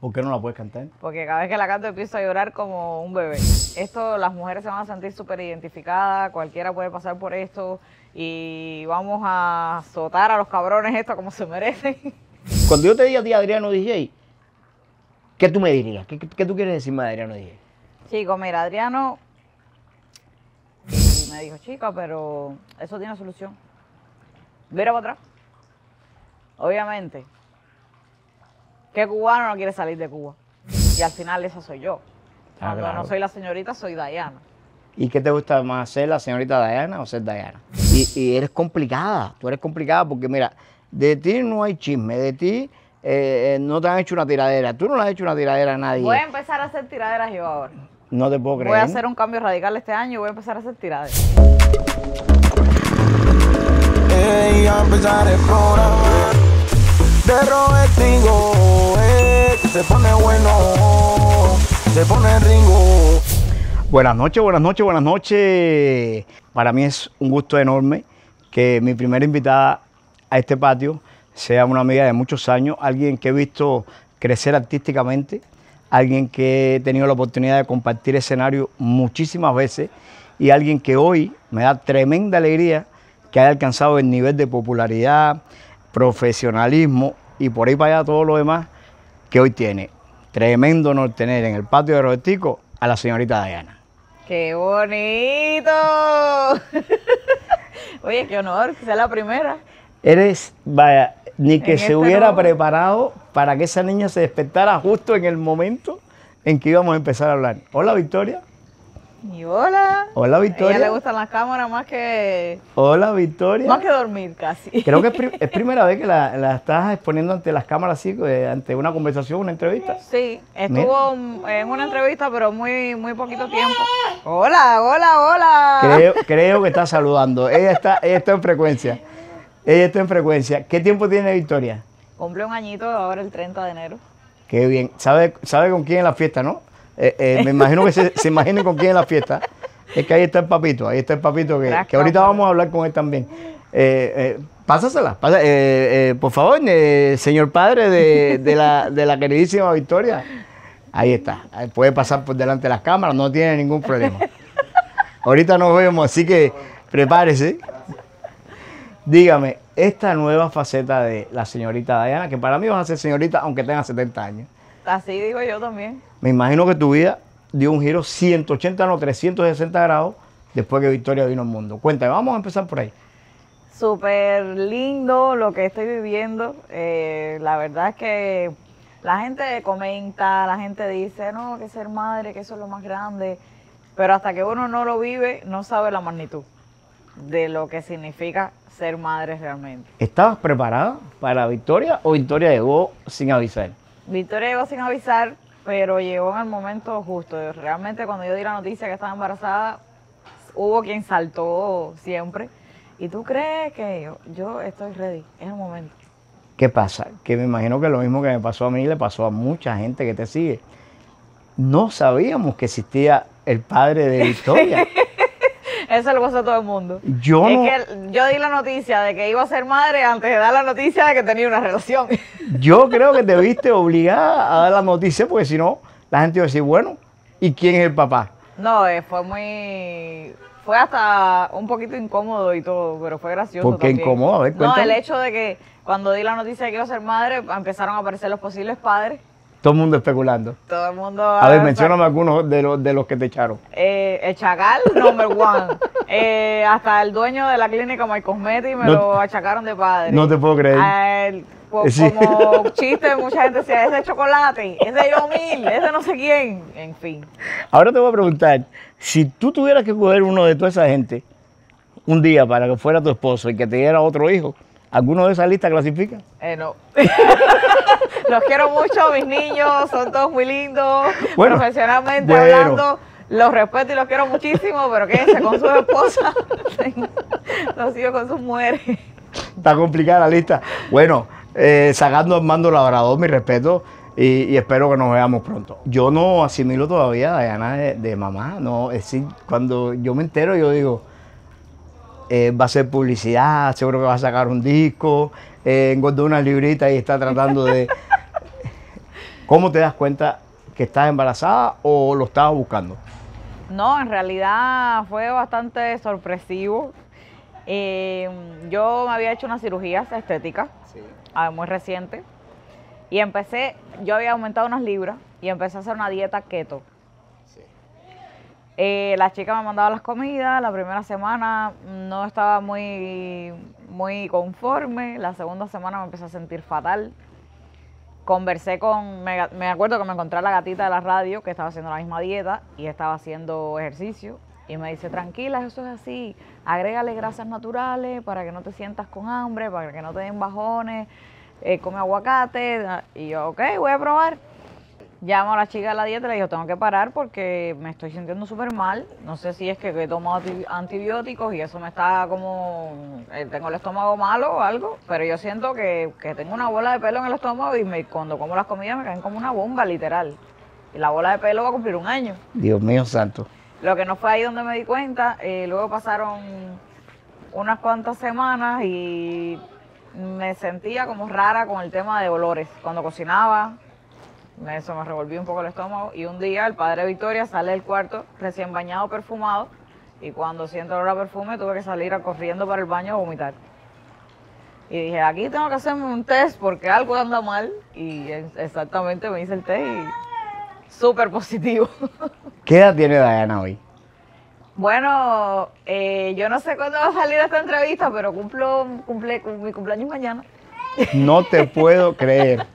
¿Por qué no la puedes cantar? Porque cada vez que la canto empiezo a llorar como un bebé. Esto las mujeres se van a sentir súper identificadas, cualquiera puede pasar por esto y vamos a azotar a los cabrones esto como se merecen. Cuando yo te diga a ti, Adriano DJ, ¿qué tú me dirías? ¿Qué, tú quieres decirme, Adriano DJ? Chico, mira, Adriano me dijo, chica, pero eso tiene solución. Mira para atrás. Obviamente, ¿Qué cubano no quiere salir de Cuba? Y al final esa soy yo. Ah, no soy la señorita, soy Dayana ¿Y qué te gusta más, ser la señorita Dayana o ser Diana? Y, eres complicada, tú eres complicada porque mira, de ti no hay chisme, de ti eh, no te han hecho una tiradera, tú no le has hecho una tiradera a nadie. Voy a empezar a hacer tiraderas yo ahora. No te puedo creer. Voy a hacer un cambio radical este año y voy a empezar a hacer tiraderas. Perro eh, se pone bueno, se pone ringo. Buenas noches, buenas noches, buenas noches. Para mí es un gusto enorme que mi primera invitada a este patio sea una amiga de muchos años, alguien que he visto crecer artísticamente, alguien que he tenido la oportunidad de compartir escenario muchísimas veces y alguien que hoy me da tremenda alegría que haya alcanzado el nivel de popularidad, profesionalismo y por ahí para allá todo lo demás que hoy tiene. Tremendo honor tener en el patio de Robertico a la señorita Diana. ¡Qué bonito! Oye, qué honor, que sea la primera. Eres, vaya, ni que se este hubiera preparado para que esa niña se despertara justo en el momento en que íbamos a empezar a hablar. Hola, Victoria. Y hola. Hola, Victoria. A ella le gustan las cámaras más que. Hola, Victoria. Más que dormir casi. Creo que es, primera vez que la, estás exponiendo ante las cámaras, así, eh, ante una conversación, una entrevista. Sí, estuvo en una entrevista, pero muy, muy poquito tiempo. Hola, hola, hola. Creo, creo que está saludando. ella, está, ella en frecuencia. Ella está en frecuencia. ¿Qué tiempo tiene Victoria? Cumple un añito ahora el 30 de enero. Qué bien. ¿Sabe, sabe con quién es la fiesta, no? Eh, eh, me imagino que se, se imaginen con quién es la fiesta. Es que ahí está el papito, ahí está el papito que, ahorita vamos a hablar con él también. Eh, eh pásasela, por favor, señor padre de, de, la, de la queridísima Victoria. Ahí está, puede pasar por delante de las cámaras, no tiene ningún problema. Ahorita nos vemos, así que prepárese. Dígame, esta nueva faceta de la señorita Diana, que para mí vas a ser señorita aunque tenga 70 años. Así digo yo también. Me imagino que tu vida dio un giro 180, no, 360 grados después que Victoria vino al mundo. Cuéntame, vamos a empezar por ahí. Súper lindo lo que estoy viviendo. Eh, la verdad es que la gente comenta, la gente dice, no, que ser madre, que eso es lo más grande. Pero hasta que uno no lo vive, no sabe la magnitud de lo que significa ser madre realmente. ¿Estabas preparada para Victoria o Victoria llegó sin avisar? Victoria llegó sin avisar, pero llegó en el momento justo. Realmente cuando yo di la noticia que estaba embarazada, hubo quien saltó siempre. ¿Y tú crees que yo, estoy ready? Es el momento. ¿Qué pasa? Que me imagino que lo mismo que me pasó a mí le pasó a mucha gente que te sigue. No sabíamos que existía el padre de Victoria. Eso lo pasa a todo el mundo. Yo es que yo di la noticia de que iba a ser madre antes de dar la noticia de que tenía una relación. Yo creo que te viste obligada a dar la noticia porque si no, la gente iba a decir, bueno, ¿y quién es el papá? No, eh, fue muy... Fue hasta un poquito incómodo y todo, pero fue gracioso. ¿Por qué incómodo? A ver, cuéntame. No, el hecho de que cuando di la noticia de que iba a ser madre, empezaron a aparecer los posibles padres todo el mundo especulando. Todo el mundo. A ver, mencioname algunos de los, de los que te echaron. Eh, el Chacal, number one. eh, hasta el dueño de la clínica My Cosmetic me lo achacaron de padre. No te puedo creer. Eh, como chiste, mucha gente decía, ese es chocolate, ese yo mil, ese no sé quién. En fin. Ahora te voy a preguntar, si tú tuvieras que coger uno de toda esa gente un día para que fuera tu esposo y que te diera otro hijo, ¿Alguno de esa lista clasifica? Eh, no. los quiero mucho, mis niños, son todos muy lindos, bueno, profesionalmente hablando. Los respeto y los quiero muchísimo, pero quédense con su esposa. los hijos con sus mujeres. Está complicada la lista. Bueno, eh, sacando mando Armando Labrador, mi respeto, y, espero que nos veamos pronto. Yo no asimilo todavía a Diana de, mamá, no, es decir, cuando yo me entero, yo digo, eh, va a hacer publicidad, seguro que va a sacar un disco, eh, engordó unas libritas y está tratando de... ¿Cómo te das cuenta que estás embarazada o lo estabas buscando? No, en realidad fue bastante sorpresivo. Em, yo me había hecho unas cirugías estéticas, ah, muy reciente, y empecé, yo había aumentado unas libras y empecé a hacer una dieta keto. Eh, la chica me mandaba las comidas, la primera semana no estaba muy, muy conforme, la segunda semana me empecé a sentir fatal. Conversé con, me, acuerdo que me encontré a la gatita de la radio que estaba haciendo la misma dieta y estaba haciendo ejercicio y me dice, tranquila, eso es así, agrégale grasas naturales para que no te sientas con hambre, para que no te den bajones, eh, come aguacate. Y yo, ok, voy a probar. Llamo a la chica a la dieta y le digo, tengo que parar porque me estoy sintiendo súper mal. No sé si es que he tomado antibióticos y eso me está como, eh, tengo el estómago malo o algo, pero yo siento que, tengo una bola de pelo en el estómago y me, cuando como las comidas me caen como una bomba, literal. Y la bola de pelo va a cumplir un año. Dios mío santo. Lo que no fue ahí donde me di cuenta, eh, luego pasaron unas cuantas semanas y me sentía como rara con el tema de olores. Cuando cocinaba, eso, me revolvió un poco el estómago y un día el padre Victoria sale del cuarto recién bañado, perfumado y cuando siento el olor a perfume tuve que salir corriendo para el baño a vomitar. Y dije, aquí tengo que hacerme un test porque algo anda mal y exactamente me hice el test y súper positivo. ¿Qué edad tiene Diana hoy? Bueno, eh, yo no sé cuándo va a salir esta entrevista, pero cumplo, cumple, mi cumpleaños mañana. No te puedo creer.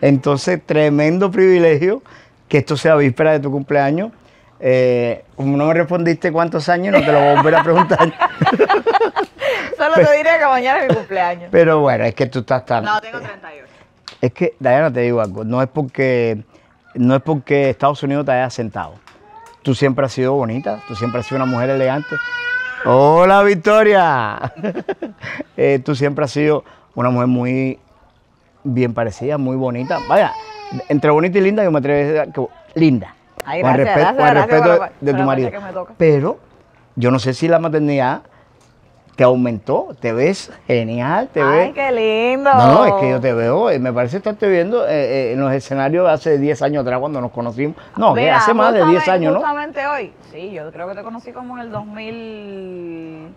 Entonces, tremendo privilegio que esto sea víspera de tu cumpleaños. Eh, como no me respondiste cuántos años, no te lo voy a volver a preguntar. Solo te diré que mañana es mi cumpleaños. Pero bueno, es que tú estás tan... No, tengo 38. Es que, Diana, te digo algo, no es porque, no es porque Estados Unidos te haya sentado. Tú siempre has sido bonita, tú siempre has sido una mujer elegante. Hola Victoria. Eh, tú siempre has sido una mujer muy bien parecida, muy bonita. Vaya, entre bonita y linda, yo me atrevo a decir que linda. con respeto, con respeto de, tu marido. Pero yo no sé si la maternidad te aumentó, te ves genial, te ves... ¡Ay, qué lindo! No, es que yo te veo, eh, me parece estarte viendo eh, eh, en los escenarios hace 10 años atrás cuando nos conocimos. No, hace más de 10 años, ¿no? Justamente hoy, sí, yo creo que te conocí como en el 2000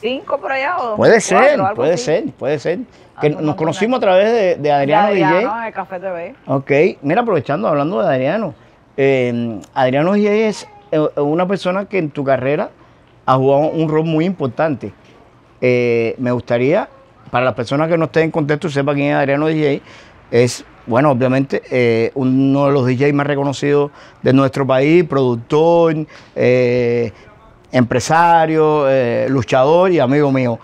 cinco por allá o Puede ser, puede ser, puede ah, ser. Que nos conocimos a través de, Adriano, Adriano DJ. De Café TV. Ok, mira, aprovechando, hablando de Adriano. Em, Adriano DJ es eh, una persona que en tu carrera ha jugado un rol muy importante. Eh, me gustaría, para las personas que no estén en contexto, sepan quién es Adriano DJ. Es, bueno, obviamente, eh, uno de los DJs más reconocidos de nuestro país, productor, empresario, eh, luchador y amigo mío,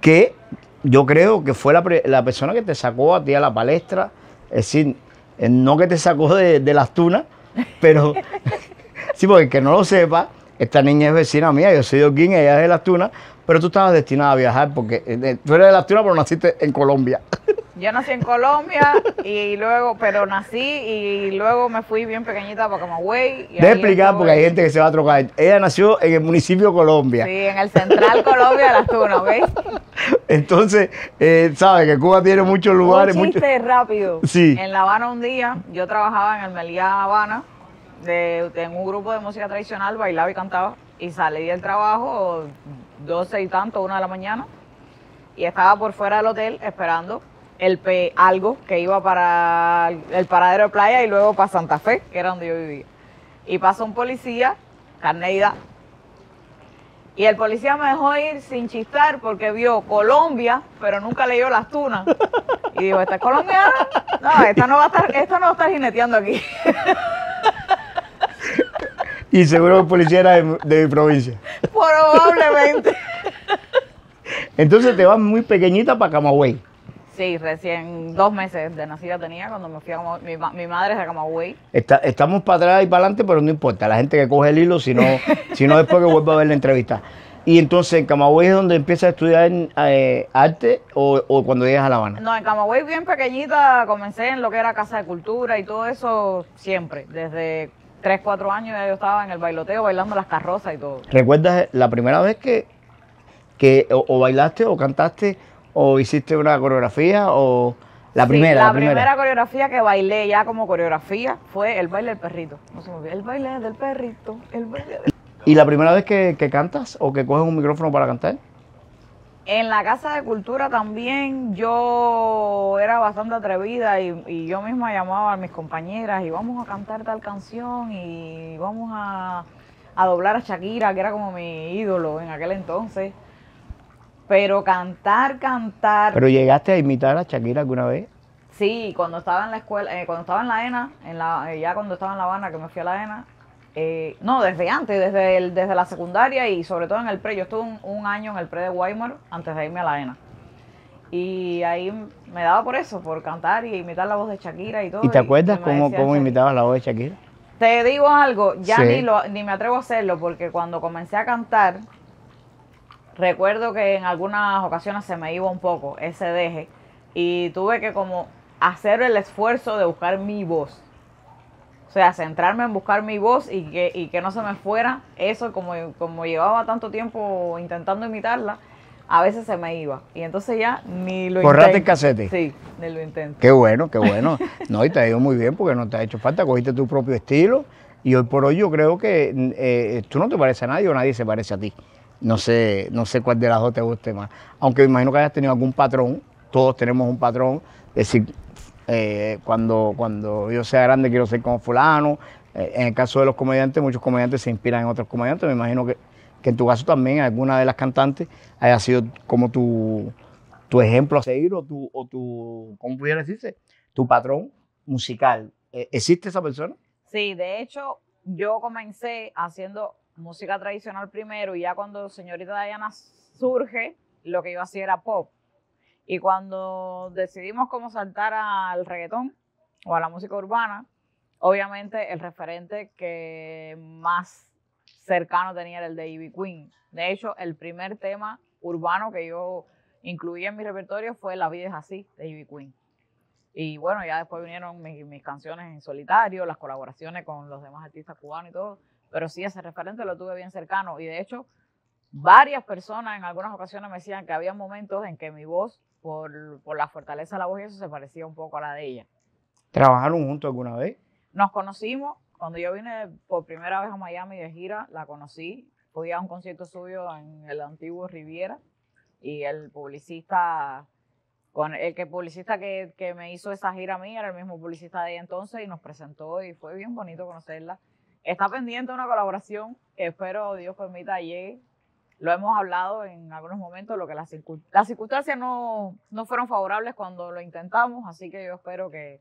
que yo creo que fue la, persona que te sacó a ti a la palestra, es decir, eh, no que te sacó de, las tunas, pero sí, porque el que no lo sepa, esta niña es vecina mía, yo soy de ella es de las tunas, pero tú estabas destinada a viajar porque eh, eh, tú eres de la tuna pero naciste en Colombia. Yo nací en Colombia y luego, pero nací y luego me fui bien pequeñita para Camagüey. De explicar porque hay gente que se va a trocar. Ella nació en el municipio de Colombia. Sí, en el central Colombia de las Tunas, ¿ves? Entonces, eh, sabes que Cuba tiene muchos lugares. Un rápido. Sí. En La Habana un día, yo trabajaba en el Meliá Habana, de, en un grupo de música tradicional, bailaba y cantaba. Y salí del trabajo 12 y tanto, una de la mañana, y estaba por fuera del hotel esperando el algo que iba para el paradero de playa y luego para Santa Fe, que era donde yo vivía. Y pasó un policía, Carneida, y el policía me dejó ir sin chistar porque vio Colombia, pero nunca leyó las tunas. Y dijo, ¿esta es colombiana? No, esta no va a estar, esta no va a estar jineteando aquí. Y seguro el policía era de, mi provincia. Probablemente. Entonces te vas muy pequeñita para Camagüey. Sí, recién dos meses de nacida tenía cuando me fui a mi, mi madre es de Camagüey. estamos para atrás y para adelante, pero no importa. La gente que coge el hilo, si no, después que vuelva a ver la entrevista. Y entonces, ¿en Camagüey es donde empiezas a estudiar eh, arte o, o, cuando llegas a La Habana? No, en Camagüey bien pequeñita comencé en lo que era Casa de Cultura y todo eso siempre, desde Tres, cuatro años ya yo estaba en el bailoteo bailando las carrozas y todo. ¿Recuerdas la primera vez que, que o, bailaste o cantaste o hiciste una coreografía o la primera? la, primera. coreografía que bailé ya como coreografía fue el baile del perrito. No se el baile del perrito, ¿Y la primera vez que, que cantas o que coges un micrófono para cantar? En la Casa de Cultura también yo era bastante atrevida y, yo misma llamaba a mis compañeras y vamos a cantar tal canción y vamos a, doblar a Shakira, que era como mi ídolo en aquel entonces. Pero cantar, cantar. ¿Pero llegaste a imitar a Shakira alguna vez? Sí, cuando estaba en la escuela, eh, cuando estaba en la ENA, en la, eh, ya cuando estaba en La Habana, que me fui a la ENA, eh, no, desde antes, desde, el, desde la secundaria y sobre todo en el pre. Yo estuve un, año en el pre de Weimar antes de irme a la ENA. Y ahí me daba por eso, por cantar y imitar la voz de Shakira y todo. ¿Y te acuerdas cómo, cómo imitabas la voz de Shakira? Te digo algo, ya ni, ni me atrevo a hacerlo porque cuando comencé a cantar, recuerdo que en algunas ocasiones se me iba un poco ese deje y tuve que como hacer el esfuerzo de buscar mi voz. O sea, centrarme en buscar mi voz y que, que no se me fuera. Eso, como, como llevaba tanto tiempo intentando imitarla, a veces se me iba. Y entonces ya ni lo intenté. el casete. Sí, ni lo intento. Qué bueno, qué bueno. No, y te ha ido muy bien porque no te ha hecho falta. Cogiste tu propio estilo. Y hoy por hoy yo creo que eh, tú no te pareces a nadie o nadie se parece a ti. No sé, no sé cuál de las dos te guste más. Aunque me imagino que hayas tenido algún patrón. Todos tenemos un patrón. Es decir, eh, cuando, cuando yo sea grande quiero ser como fulano. Eh, en el caso de los comediantes, muchos comediantes se inspiran en otros comediantes. Me imagino que, en tu caso también alguna de las cantantes haya sido como tu, tu ejemplo a seguir o tu, o tu, ¿cómo pudiera decirse? Tu patrón musical. Eh, ¿Existe esa persona? Sí, de hecho, yo comencé haciendo música tradicional primero y ya cuando señorita Diana surge, lo que yo hacía era pop. Y cuando decidimos cómo saltar al reggaetón o a la música urbana, obviamente el referente que más cercano tenía era el de Ivy Queen. De hecho, el primer tema urbano que yo incluía en mi repertorio fue La vida es así de Ivy Queen. Y bueno, ya después vinieron mis, canciones en solitario, las colaboraciones con los demás artistas cubanos y todo. Pero sí, ese referente lo tuve bien cercano. Y de hecho, varias personas en algunas ocasiones me decían que había momentos en que mi voz por, la fortaleza de la voz y eso se parecía un poco a la de ella. ¿Trabajaron juntos alguna vez? Nos conocimos cuando yo vine por primera vez a Miami de gira, la conocí. Fui a un concierto suyo en el antiguo Riviera y el publicista, con el que publicista que, me hizo esa gira a mí era el mismo publicista de ahí entonces y nos presentó y fue bien bonito conocerla. Está pendiente una colaboración que espero Dios permita llegue lo hemos hablado en algunos momentos, lo que las, circunstancias no, fueron favorables cuando lo intentamos, así que yo espero que,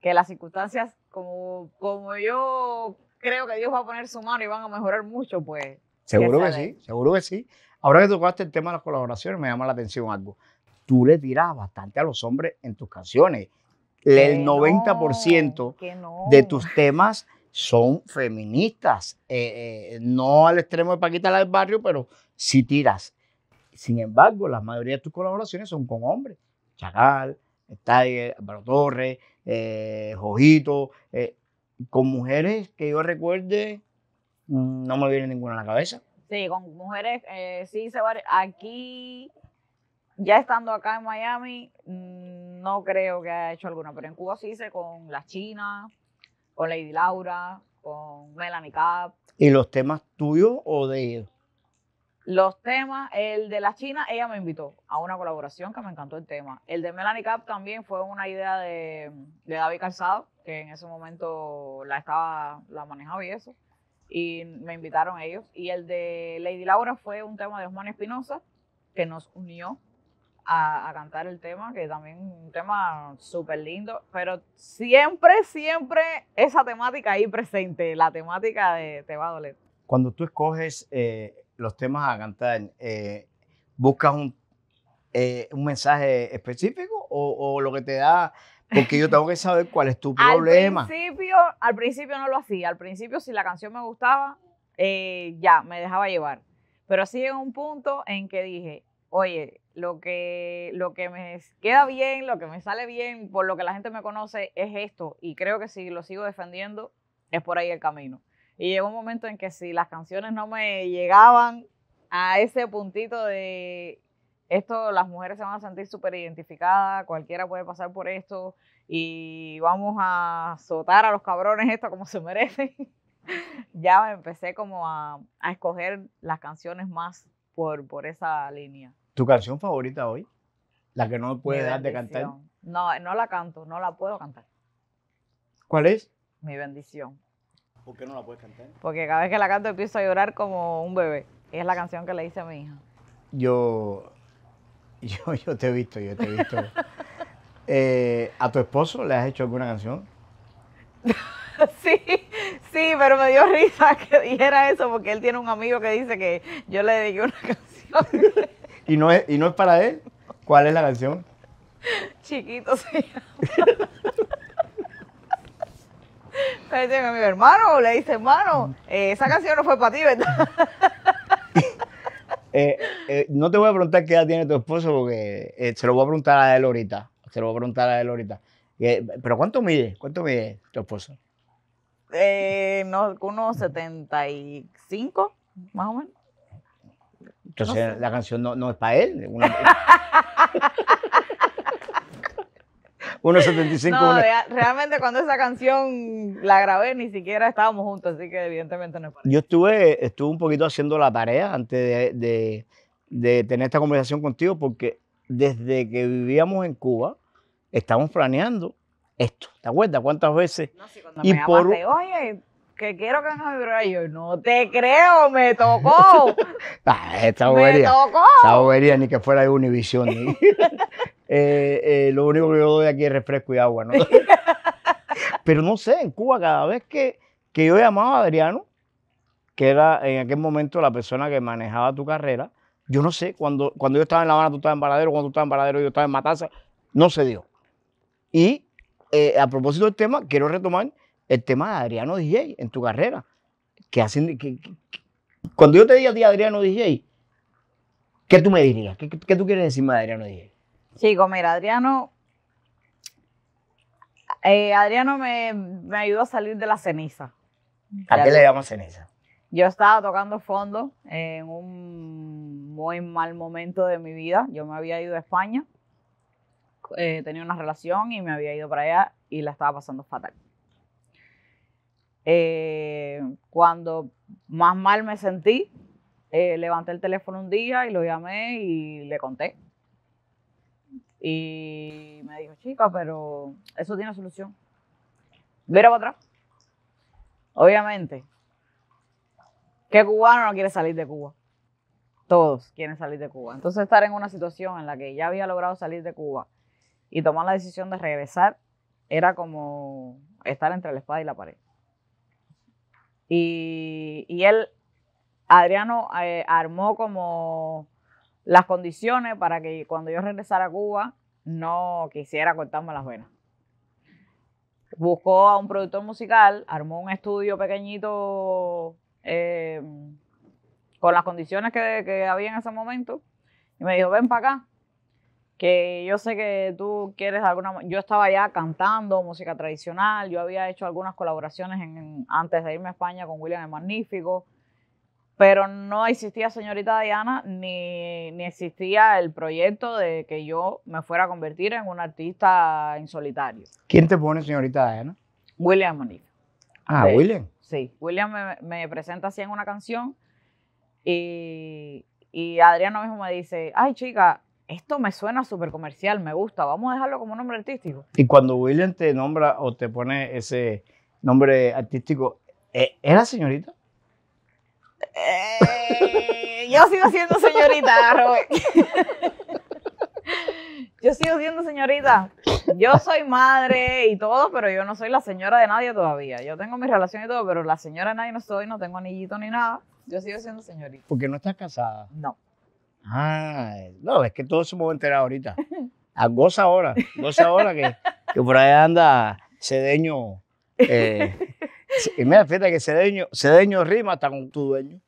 que las circunstancias, como, como yo creo que Dios va a poner su mano y van a mejorar mucho, pues. Seguro que, sí, seguro que sí. Ahora que tocaste el tema de las colaboraciones, me llama la atención algo. Tú le tiras bastante a los hombres en tus canciones. el 90% de tus temas son feministas, eh, eh, no al extremo de Paquita la del barrio, pero sí tiras. Sin embargo, la mayoría de tus colaboraciones son con hombres. chagal Tiger, Álvaro Torres, eh, Jojito, con mujeres que yo recuerde, mm, no me viene ninguna a la cabeza. Sí, con mujeres, sí, se va. Aquí, ya estando acá en Miami, mm, no creo que haya hecho alguna, pero en Cuba sí hice con las chinas con Lady Laura, con Melanie Cup. ¿Y los temas tuyos o de ellos? Los temas, el de la China, ella me invitó a una colaboración que me encantó el tema. El de Melanie Cup también fue una idea de, de David Calzado, que en ese momento la estaba, la manejaba y eso. Y me invitaron ellos. Y el de Lady Laura fue un tema de Osman Espinosa, que nos unió a, cantar el tema, que también es un tema súper lindo, pero siempre, siempre esa temática ahí presente, la temática de Te va a doler. Cuando tú escoges eh, los temas a cantar, eh, ¿buscas un, eh, un, mensaje específico o, o lo que te da porque yo tengo que saber cuál es tu problema. al principio, al principio no lo hacía. Al principio, si la canción me gustaba, ya, me dejaba llevar. Pero así en un punto en que dije, oye, lo que, lo que me queda bien, lo que me sale bien, por lo que la gente me conoce, es esto. Y creo que si lo sigo defendiendo, es por ahí el camino. Y llegó un momento en que si las canciones no me llegaban a ese puntito de esto, las mujeres se van a sentir súper identificadas, cualquiera puede pasar por esto y vamos a azotar a los cabrones esto como se merecen. ya empecé como a, a escoger las canciones más por, por esa línea. ¿Tu canción favorita hoy? La que no puedes dejar de cantar. No, eh, no la canto, no la puedo cantar. ¿Cuál es? Mi bendición. ¿Por qué no la puedes cantar? Porque cada vez que la canto empiezo a llorar como un bebé. Es la canción que le hice a mi hija. Yo, yo, yo te he visto, yo te he visto. Eh, ¿A tu esposo le has hecho alguna canción? sí, sí, pero me dio risa que dijera eso porque él tiene un amigo que dice que yo le dediqué una canción y no es, para él. ¿Cuál es la canción? Chiquito se llama. a mi hermano, le dice, hermano, eh, esa canción no fue para ti, ¿verdad? Eh, eh, no te voy a preguntar qué edad tiene tu esposo porque se lo voy a preguntar a él ahorita. Se lo voy a preguntar a él ahorita. pero ¿cuánto mide? ¿Cuánto mide tu esposo? no, unos 75, más o menos. Entonces la canción no, es para él. 1.75. No, realmente cuando esa canción la grabé ni siquiera estábamos juntos, así que evidentemente no es para Yo estuve, estuve un poquito haciendo la tarea antes de, tener esta conversación contigo porque desde que vivíamos en Cuba estamos planeando esto. ¿Te acuerdas cuántas veces? No, sí, cuando y me por... llamaste, que quiero que me Y yo, no te creo, me tocó. Ah, esta bobería. Me tocó. Esta bobería, ni que fuera de Univision. Eh, eh, lo único que yo doy aquí es refresco y agua, ¿no? Pero no sé, en Cuba, cada vez que, que yo llamaba a Adriano, que era en aquel momento la persona que manejaba tu carrera, yo no sé, cuando, cuando yo estaba en La Habana, tú estabas en Paradero, cuando tú estabas en paradero, yo estaba en Matanza, no se dio. Y eh, a propósito del tema, quiero retomar el tema de Adriano DJ en tu carrera. Que hacen, que, cuando yo te diga a ti Adriano DJ, ¿qué tú me dirías? ¿Qué, tú quieres decirme de Adriano DJ? Chico, mira, Adriano. Eh, Adriano me, ayudó a salir de la ceniza. ¿A qué le llamas ceniza? Yo estaba tocando fondo en un muy mal momento de mi vida. Yo me había ido a España, eh, tenía una relación y me había ido para allá y la estaba pasando fatal. Eh, cuando más mal me sentí, eh, levanté el teléfono un día y lo llamé y le conté. Y me dijo, chica, pero eso tiene solución. Mira para atrás. Obviamente, ¿qué cubano no quiere salir de Cuba? Todos quieren salir de Cuba. Entonces estar en una situación en la que ya había logrado salir de Cuba y tomar la decisión de regresar era como estar entre la espada y la pared. Y, él, Adriano, eh, armó como las condiciones para que cuando yo regresara a Cuba no quisiera cortarme las venas. Buscó a un productor musical, armó un estudio pequeñito eh, con las condiciones que había en ese momento y me dijo, ven para acá, que yo sé que tú quieres alguna... Yo estaba ya cantando música tradicional, yo había hecho algunas colaboraciones en, antes de irme a España con William el Magnífico, pero no existía Señorita Diana ni, existía el proyecto de que yo me fuera a convertir en un artista en solitario. ¿Quién te pone Señorita Diana? William Magnífico. Ah, William. Sí, William me, presenta así en una canción y, y Adriano mismo me dice, ay chica, esto me suena súper comercial, me gusta, vamos a dejarlo como nombre artístico. Y cuando William te nombra o te pone ese nombre artístico, ¿e, ¿era señorita? Eh, yo sigo siendo señorita, Robert. yo sigo siendo señorita. Yo soy madre y todo, pero yo no soy la señora de nadie todavía. Yo tengo mi relación y todo, pero la señora de nadie no soy, no tengo anillito ni nada. Yo sigo siendo señorita. Porque no estás casada. No. Ah, no, es que va a enterar ahorita. A goza ahora, goza ahora que, que por ahí anda Cedeño. Eh, y mira, fíjate que Cedeño, Cedeño rima hasta con tu dueño.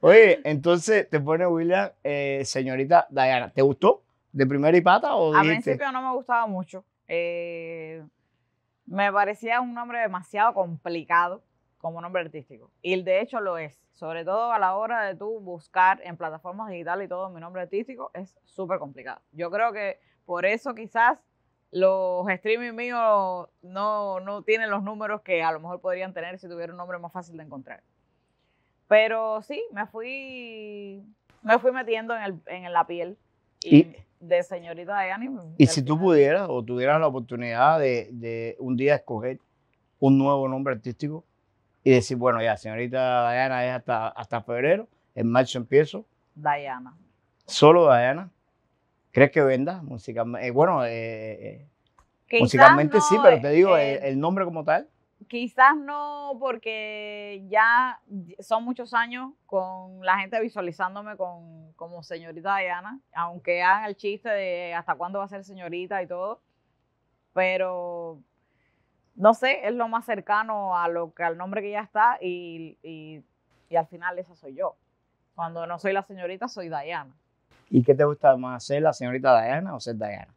Oye, entonces te pone William, eh, señorita Diana, ¿te gustó de primera y pata o A principio no me gustaba mucho. Eh, me parecía un nombre demasiado complicado como nombre artístico. Y de hecho lo es. Sobre todo a la hora de tú buscar en plataformas digitales y todo mi nombre artístico es súper complicado. Yo creo que por eso quizás los streaming míos no, tienen los números que a lo mejor podrían tener si tuviera un nombre más fácil de encontrar. Pero sí, me fui, me fui metiendo en, el, en la piel de señorita de ánimo Y si tú pudieras o tuvieras la oportunidad de un día escoger un nuevo nombre artístico, y decir, bueno, ya, señorita Diana es hasta, hasta febrero, en marzo empiezo. Diana Solo Diana ¿Crees que venda musicalmente? Eh, bueno, eh, eh, musicalmente sí, pero te digo, el nombre como tal. Quizás no, porque ya son muchos años con la gente visualizándome con, como señorita Diana aunque hagan el chiste de hasta cuándo va a ser señorita y todo, pero no sé, es lo más cercano a lo que al nombre que ya está y, al final esa soy yo. Cuando no soy la señorita, soy Diana. ¿Y qué te gusta más, ser la señorita Diana o ser Diana?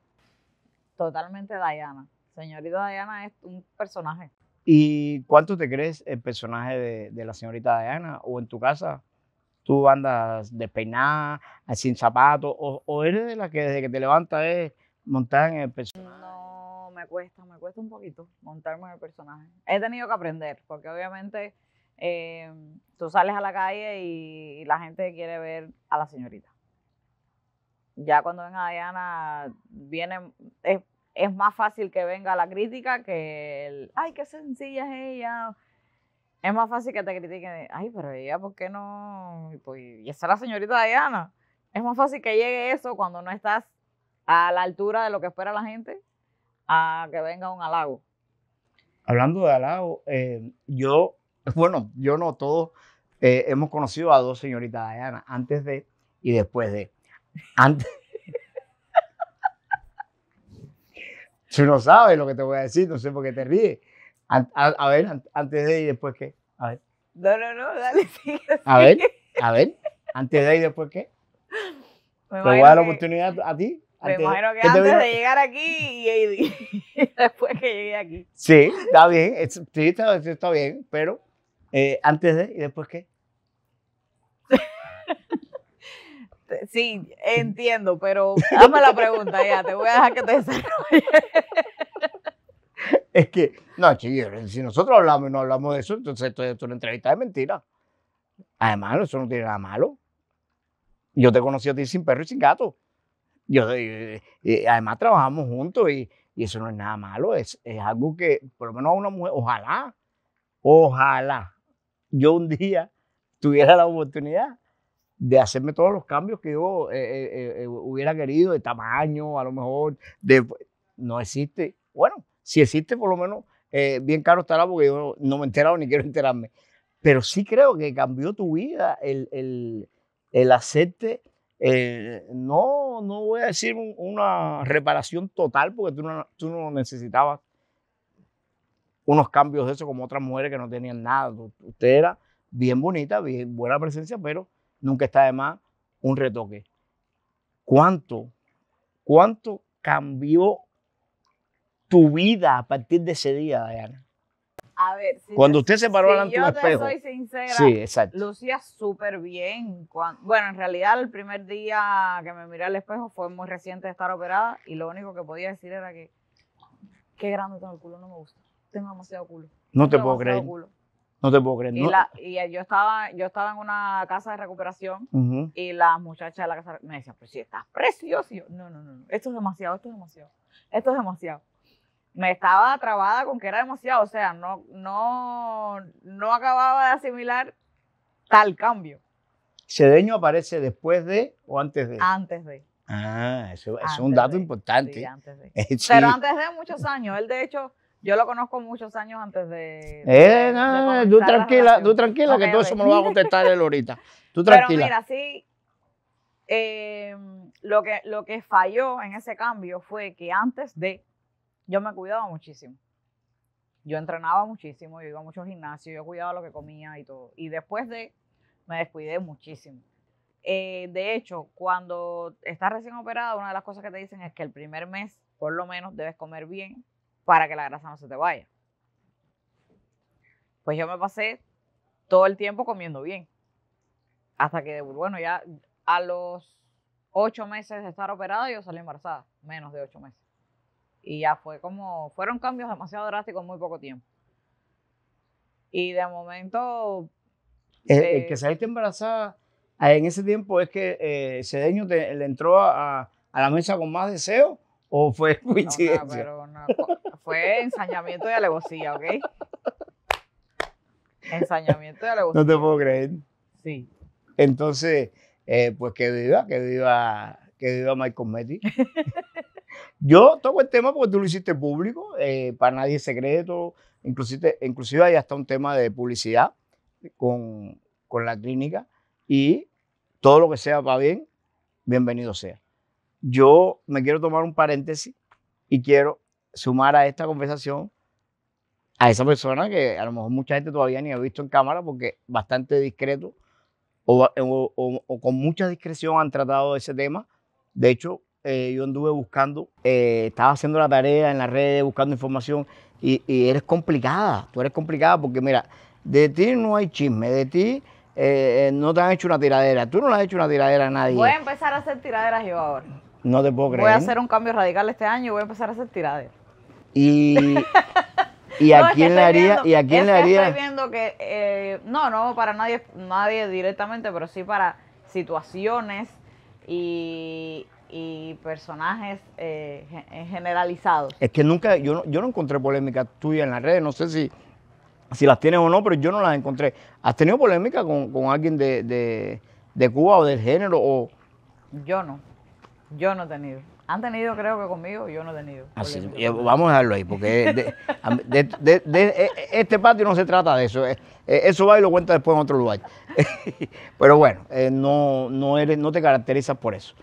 Totalmente Diana. Señorita Diana es un personaje. ¿Y cuánto te crees el personaje de, la señorita Diana? ¿O en tu casa tú andas despeinada, sin zapatos? O, eres de la que desde que te levantas es montada en el personaje? cuesta, me cuesta un poquito montarme el personaje. He tenido que aprender, porque obviamente eh, tú sales a la calle y, la gente quiere ver a la señorita. Ya cuando ven a Diana, viene, es, más fácil que venga la crítica que el, ay, qué sencilla es ella. Es más fácil que te critiquen, ay, pero ella, ¿por qué no? Y, pues, y esa es la señorita Diana. Es más fácil que llegue eso cuando no estás a la altura de lo que espera la gente a que venga un halago. Hablando de halago, eh, yo, bueno, yo no, todos eh, hemos conocido a dos señoritas Diana, antes de y después de. Antes. Tú no sabes lo que te voy a decir, no sé por qué te ríes. A, ver, antes de y después qué. A ver. No, no, no, dale, A ver, a ver, antes de y después qué. Te voy a dar la oportunidad a ti. Me imagino que antes de llegar aquí y, después que llegué aquí. Sí, está bien, sí, está, bien, pero eh, antes de y después qué. sí, entiendo, pero hazme la pregunta ya, te voy a dejar que te salga. es que, no, si nosotros hablamos y no hablamos de eso, entonces esto, esto es una entrevista de mentira. Además, eso no tiene nada malo. Yo te conocí a ti sin perro y sin gato. Yo, eh, eh, además trabajamos juntos y, y, eso no es nada malo, es, es, algo que por lo menos a una mujer, ojalá, ojalá yo un día tuviera la oportunidad de hacerme todos los cambios que yo eh, hubiera querido, de tamaño, a lo mejor, de, no existe. Bueno, si existe, por lo menos bien caro estará porque yo no me he enterado ni quiero enterarme. Pero sí creo que cambió tu vida el, el, el hacerte eh, no, no voy a decir una reparación total porque tú no, necesitabas unos cambios de eso como otras mujeres que no tenían nada. Usted era bien bonita, bien buena presencia, pero nunca está de más un retoque. ¿Cuánto, cuánto cambió tu vida a partir de ese día, Diana? A ver, cuando usted se paró si soy sincera. Sí, exacto. Lucía súper bien. bueno, en realidad el primer día que me miré al espejo fue muy reciente de estar operada y lo único que podía decir era que qué grande tengo el culo, no me gusta. Tengo demasiado culo. No te puedo creer. No te puedo creer. Y, no. y, yo, estaba, yo estaba en una casa de recuperación y la muchacha de la casa me decía, pero si estás precioso. no, no, no, esto es demasiado, esto es demasiado, esto es demasiado me estaba trabada con que era demasiado, o sea, no, no, no acababa de asimilar tal cambio. Cedeño aparece después de o antes de. Antes de. Ah, eso, es un dato importante. antes de. Eh, Pero antes de muchos años. Él, de hecho, yo lo conozco muchos años antes de. eh, no, no, tú tranquila, tú tranquila, que todo eso me lo va a contestar él ahorita. Tú tranquila. Pero mira, sí. Em, lo, que, lo que falló en ese cambio fue que antes de yo me cuidaba muchísimo. Yo entrenaba muchísimo, yo iba a muchos gimnasios, yo cuidaba lo que comía y todo. Y después de, me descuidé muchísimo. Eh, de hecho, cuando estás recién operada, una de las cosas que te dicen es que el primer mes, por lo menos, debes comer bien para que la grasa no se te vaya. Pues yo me pasé todo el tiempo comiendo bien. Hasta que, bueno, ya a los ocho meses de estar operada, yo salí embarazada. Menos de ocho meses. Y ya fue como, fueron cambios demasiado drásticos en muy poco tiempo. Y de momento... El, que saliste embarazada ah, en ese tiempo es que eh, Cedeño le entró a, la mesa con más deseo o fue coincidencia? No, fue ensañamiento y alevosía, ¿ok? Ensañamiento y alevosía. No te puedo creer. Sí. Entonces, eh, pues que viva, que viva, que viva Mike Cometti Yo toco el tema porque tú lo hiciste público, eh, para nadie es secreto, inclusive, inclusive hay hasta un tema de publicidad con, la clínica y todo lo que sea para bien, bienvenido sea. Yo me quiero tomar un paréntesis y quiero sumar a esta conversación a esa persona que a lo mejor mucha gente todavía ni ha visto en cámara porque bastante discreto o, con mucha discreción han tratado ese tema. De hecho, eh, yo anduve buscando, eh, estaba haciendo la tarea en las redes, buscando información, y, eres complicada, tú eres complicada porque mira, de ti no hay chisme, de ti eh, no te han hecho una tiradera, tú no le has hecho una tiradera a nadie. Voy a empezar a hacer tiraderas yo ahora. No te puedo creer. Voy a hacer un cambio radical este año y voy a empezar a hacer tiraderas. Y... ¿Y a quién le haría? ¿Y a quién viendo que, no, no para nadie, nadie directamente, pero sí para situaciones y, y personajes eh, eh, generalizados. Es que nunca, yo no, yo no encontré polémica tuya en las redes, no sé si, si las tienes o no, pero yo no las encontré. ¿Has tenido polémica con, alguien de, Cuba o del género? O... Yo no, yo no he tenido. Han tenido, creo que conmigo, yo no he tenido. Así, ah, eh, vamos a dejarlo ahí, porque de, este patio no se trata de eso. Eso va y lo cuenta después en otro lugar. Pero bueno, no, no, eres, no te caracterizas por eso.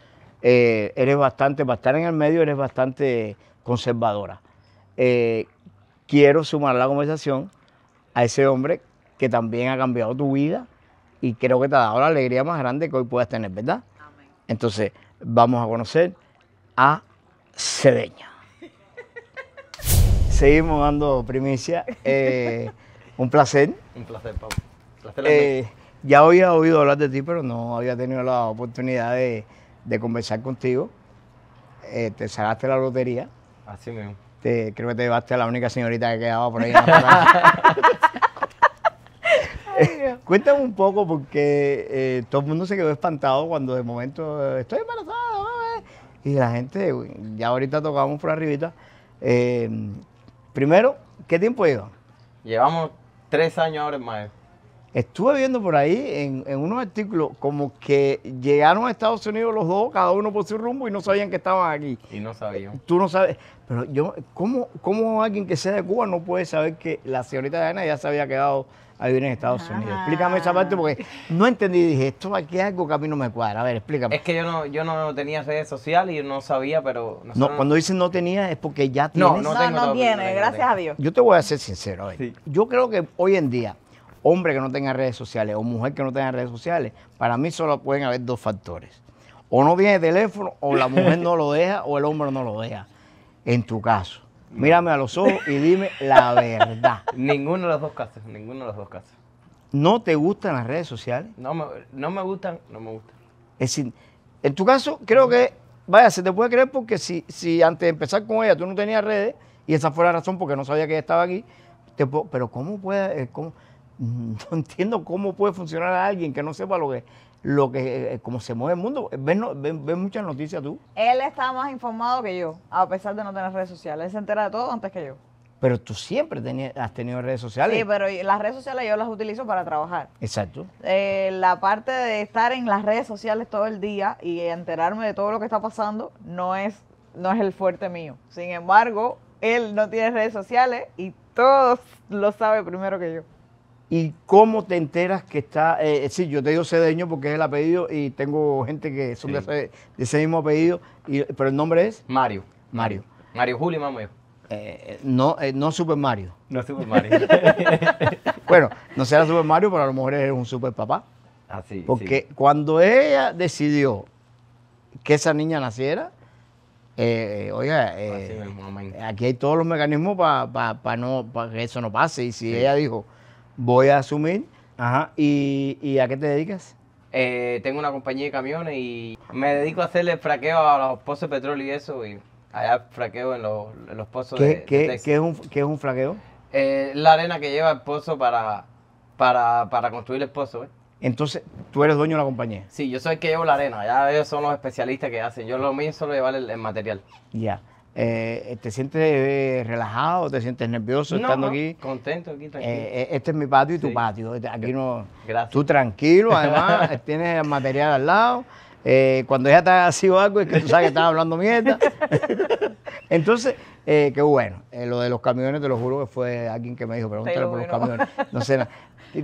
Eh, eres bastante, para estar en el medio, eres bastante conservadora. Eh, quiero sumar la conversación a ese hombre que también ha cambiado tu vida y creo que te ha dado la alegría más grande que hoy puedas tener, ¿verdad? Entonces, vamos a conocer a Cedeña. Seguimos dando primicia. Eh, un placer. Un placer, Pablo. Placer ya había oído hablar de ti, pero no había tenido la oportunidad de, de conversar contigo. Eh, te salaste la lotería. Así mismo. Te, creo que te llevaste a la única señorita que quedaba por ahí en la Cuéntame un poco, porque eh, todo el mundo se quedó espantado cuando de momento eh, estoy embarazada, y la gente, ya ahorita tocamos por arribita. primero, ¿qué tiempo lleva? Llevamos tres años ahora en Maestro. Estuve viendo por ahí en, unos artículos como que llegaron a Estados Unidos los dos, cada uno por su rumbo y no sabían que estaban aquí. Y no sabían. Eh, tú no sabes. Pero yo, ¿cómo, cómo alguien que sea de Cuba no puede saber que la señorita Ana ya se había quedado a vivir en Estados ah. Unidos? Explícame esa parte porque no entendí. Dije, esto aquí es algo que a mí no me cuadra. A ver, explícame. Es que yo no, yo no tenía redes sociales y no sabía, pero... No, cuando dicen no tenía es porque ya tienes. No, no, no, no tiene, gracias a Dios. Yo te voy a ser sincero. A ver, Yo creo que hoy en día hombre que no tenga redes sociales o mujer que no tenga redes sociales, para mí solo pueden haber dos factores. O no viene el teléfono, o la mujer no lo deja, o el hombre no lo deja. En tu caso, mírame a los ojos y dime la verdad. ninguno de los dos casos, ninguno de los dos casos. ¿No te gustan las redes sociales? No me, gustan, no me gustan. Es decir, en tu caso, creo que, vaya, se te puede creer porque si, si antes de empezar con ella tú no tenías redes, y esa fue la razón porque no sabía que ella estaba aquí, pero ¿cómo puede, eh, cómo, no entiendo cómo puede funcionar a alguien que no sepa lo que lo que eh, cómo se mueve el mundo. ¿Ves, muchas noticias tú? Él está más informado que yo, a pesar de no tener redes sociales. Él se entera de todo antes que yo. Pero tú siempre tenías, has tenido redes sociales. Sí, pero las redes sociales yo las utilizo para trabajar. Exacto. Eh, la parte de estar en las redes sociales todo el día y enterarme de todo lo que está pasando no es, no es el fuerte mío. Sin embargo, él no tiene redes sociales y todos lo sabe primero que yo. ¿Y cómo te enteras que está? Eh, sí, yo te digo Cedeño porque es el apellido y tengo gente que son de, ese, mismo apellido, pero el nombre es Mario. Mario. Mario Julio Mameo. Eh, eh, no, eh, no Super Mario. No Super Mario. bueno, no será Super Mario, pero a lo mejor es un super papá. Así. Ah, porque cuando ella decidió que esa niña naciera, eh, oiga, aquí hay todos los mecanismos para no, que eso no pase. Y si ella dijo, voy a asumir. Ajá. ¿Y, a qué te dedicas? Eh, tengo una compañía de camiones y me dedico a hacerle fraqueo a los pozos de petróleo y eso. Y allá fraqueo en los, pozos ¿Qué, de, qué, ¿qué, es un, ¿Qué es fraqueo? Eh, la arena que lleva el pozo para, para, construir el pozo. ¿eh? Entonces, tú eres dueño de la compañía. Sí, yo soy el que llevo la arena. Ya ellos son los especialistas que hacen. Yo lo mío solo llevar el material. Ya. Eh, ¿Te sientes eh, relajado? ¿Te sientes nervioso estando no, aquí? Contento aquí, tranquilo. Eh, este es mi patio y tu patio. Este, aquí no. Tú tranquilo, además, tienes material al lado. cuando ella te ha sido algo es que tú sabes que estás hablando mierda. Entonces, qué bueno. lo de los camiones, te lo juro que fue alguien que me dijo, pregúntale por los camiones. No sé nada.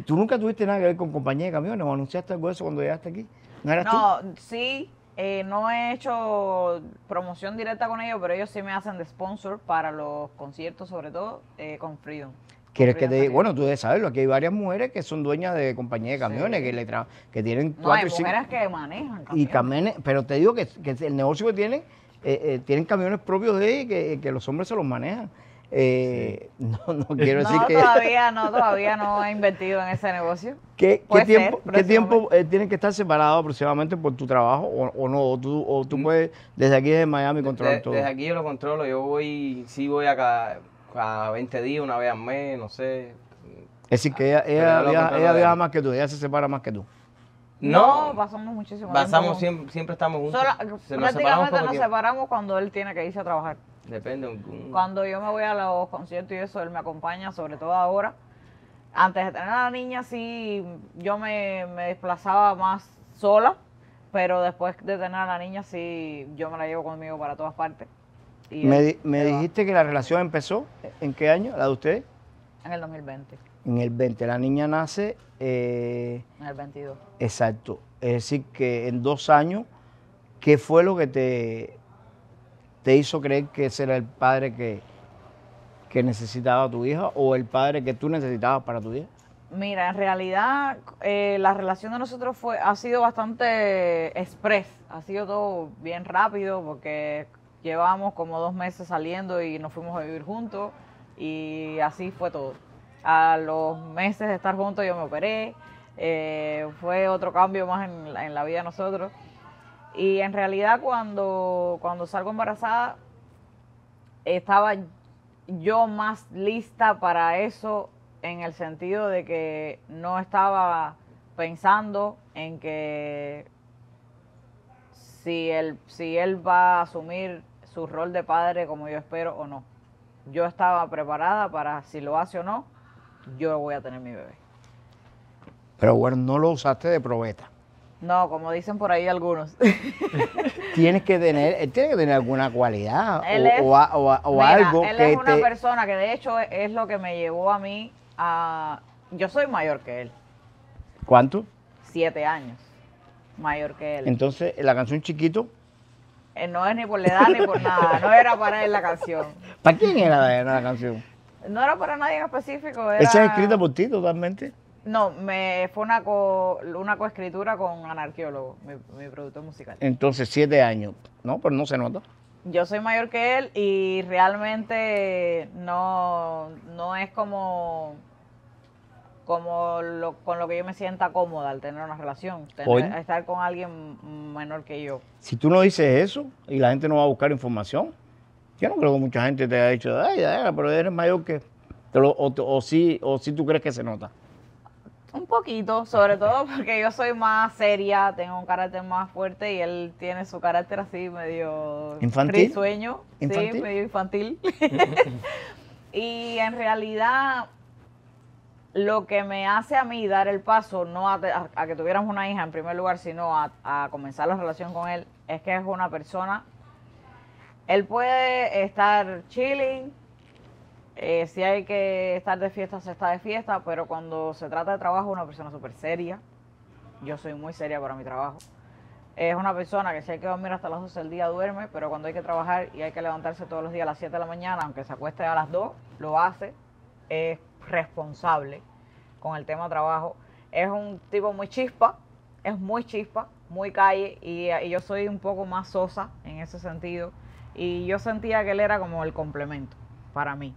¿Tú nunca tuviste nada que ver con compañía de camiones o anunciaste algo de eso cuando llegaste aquí? ¿No eras tú? No, sí. Eh, no he hecho promoción directa con ellos, pero ellos sí me hacen de sponsor para los conciertos, sobre todo eh, con Freedom. ¿Quieres que Bueno, tú debes saberlo. Aquí hay varias mujeres que son dueñas de compañías de camiones, que, le que tienen hay mujeres que manejan camiones. pero te digo que, el negocio que tienen, eh, tienen camiones propios de ellos y que los hombres se los manejan. Eh, No, no quiero decir que. Todavía, no, todavía no he invertido en ese negocio. ¿Qué, tiempo, ¿qué tiempo eh, que estar separado aproximadamente por tu trabajo o, no? O tú, o tú mm. puedes desde aquí, desde Miami, controlar todo. Desde aquí yo lo controlo. Yo voy, sí voy a cada, 20 días, una vez al mes, no sé. Es decir, que ella, ah, ella, ella viaja más que tú, ella se separa más que tú. No, pasamos muchísimo. Pasamos, tiempo. Siempre, siempre estamos juntos. prácticamente nos separamos cuando él tiene que irse a trabajar. Depende. Cuando yo me voy a los conciertos y eso, él me acompaña, sobre todo ahora. Antes de tener a la niña, sí, yo me, desplazaba más sola, pero después de tener a la niña, sí, yo me la llevo conmigo para todas partes. me, dijiste que la relación empezó, ¿en qué año? ¿La de usted En el 2020. En el 20, la niña nace... Eh, en el 22. Exacto. Es decir, que en dos años, ¿qué fue lo que te te hizo creer que ese era el padre que, que necesitaba tu hija o el padre que tú necesitabas para tu hija? Mira, en realidad eh, la relación de nosotros fue ha sido bastante express, ha sido todo bien rápido porque llevamos como dos meses saliendo y nos fuimos a vivir juntos y así fue todo. A los meses de estar juntos yo me operé, eh, fue otro cambio más en, en la vida de nosotros. Y en realidad cuando, cuando salgo embarazada, estaba yo más lista para eso en el sentido de que no estaba pensando en que si él, si él va a asumir su rol de padre como yo espero o no. Yo estaba preparada para si lo hace o no, yo voy a tener mi bebé. Pero bueno, no lo usaste de probeta. No, como dicen por ahí algunos. tienes que tener, eh, tiene que tener alguna cualidad o, algo él es una persona que de hecho e, es, lo que me llevó a mí a... Yo soy mayor que él. ¿Cuánto? Siete años mayor que él. Entonces, la canción Chiquito... Eh, no es ni por la edad ni por nada, no era para él la canción. ¿Para quién era la, canción? No era para nadie en específico. Esa es escrita por ti totalmente. No, me fue una, co, una coescritura con Anarqueólogo, mi, mi productor musical. Entonces, siete años. No, pues no se nota. Yo soy mayor que él y realmente no, no es como como lo, con lo que yo me sienta cómoda al tener una relación, estar con alguien menor que yo. Si tú no dices eso y la gente no va a buscar información, yo no creo que mucha gente te haya dicho, ay, pero eres mayor que... Te o, si sí, o tú crees que se nota. Un poquito, sobre todo porque yo soy más seria, tengo un carácter más fuerte y él tiene su carácter así medio infantil, sueño sí, medio infantil. y en realidad lo que me hace a mí dar el paso, no a, que tuviéramos una hija en primer lugar, sino a, a comenzar la relación con él, es que es una persona. Él puede estar chilling, eh, si hay que estar de fiesta, se está de fiesta, pero cuando se trata de trabajo, una persona súper seria. Yo soy muy seria para mi trabajo. Es una persona que si hay que dormir hasta las 12 del día duerme, pero cuando hay que trabajar y hay que levantarse todos los días a las 7 de la mañana, aunque se acueste a las 2, lo hace. Es responsable con el tema trabajo. Es un tipo muy chispa, es muy chispa, muy calle, y yo soy un poco más sosa en ese sentido. Y yo sentía que él era como el complemento para mí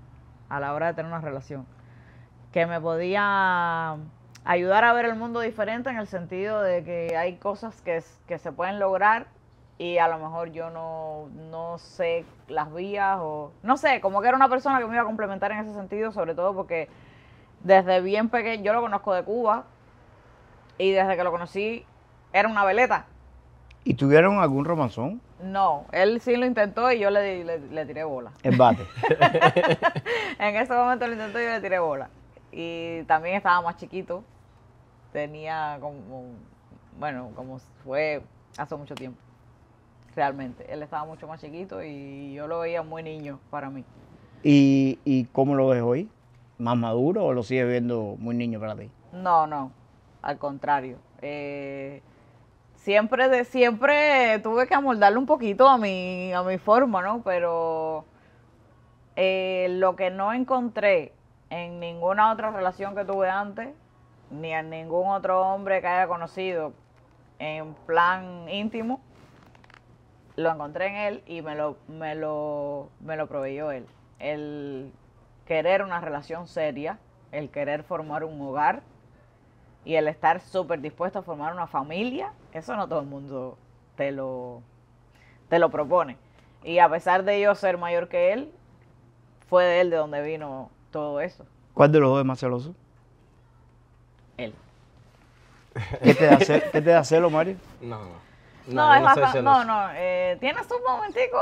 a la hora de tener una relación, que me podía ayudar a ver el mundo diferente en el sentido de que hay cosas que, se pueden lograr y a lo mejor yo no, no sé las vías o no sé, como que era una persona que me iba a complementar en ese sentido, sobre todo porque desde bien pequeño, yo lo conozco de Cuba y desde que lo conocí era una veleta. ¿Y tuvieron algún romanzón? No, él sí lo intentó y yo le, le, tiré bola. El bate. en ese momento lo intentó y yo le tiré bola. Y también estaba más chiquito. Tenía como, bueno, como fue hace mucho tiempo. Realmente, él estaba mucho más chiquito y yo lo veía muy niño para mí. ¿Y, y cómo lo ves hoy? ¿Más maduro o lo sigues viendo muy niño para ti? No, no, al contrario. Eh, siempre, de, siempre tuve que amoldarle un poquito a mi, a mi forma, ¿no? Pero eh, lo que no encontré en ninguna otra relación que tuve antes, ni en ningún otro hombre que haya conocido en plan íntimo, lo encontré en él y me lo, me lo, me lo proveyó él. El querer una relación seria, el querer formar un hogar, y el estar súper dispuesto a formar una familia, eso no todo el mundo te lo, te lo propone. Y a pesar de yo ser mayor que él, fue de él de donde vino todo eso. ¿Cuál de los dos es más celoso? Él. ¿Qué te da, celos, ¿qué te da Mario? No, no. No, no, es no, no, eh, tiene sus momenticos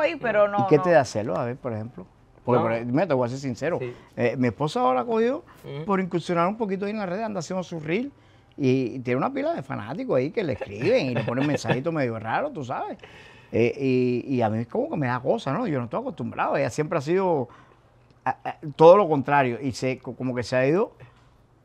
ahí, pero no. qué te da celos? A ver, por ejemplo. Porque, mira, te voy a ser sincero. Eh, mi esposa ahora cogió por incursionar un poquito ahí en la red, anda haciendo su reel. Y tiene una pila de fanáticos ahí que le escriben y le ponen mensajitos medio raros, tú sabes. Eh, y, a mí es como que me da cosa, ¿no? Yo no estoy acostumbrado. Ella siempre ha sido todo lo contrario. Y se, como que se ha ido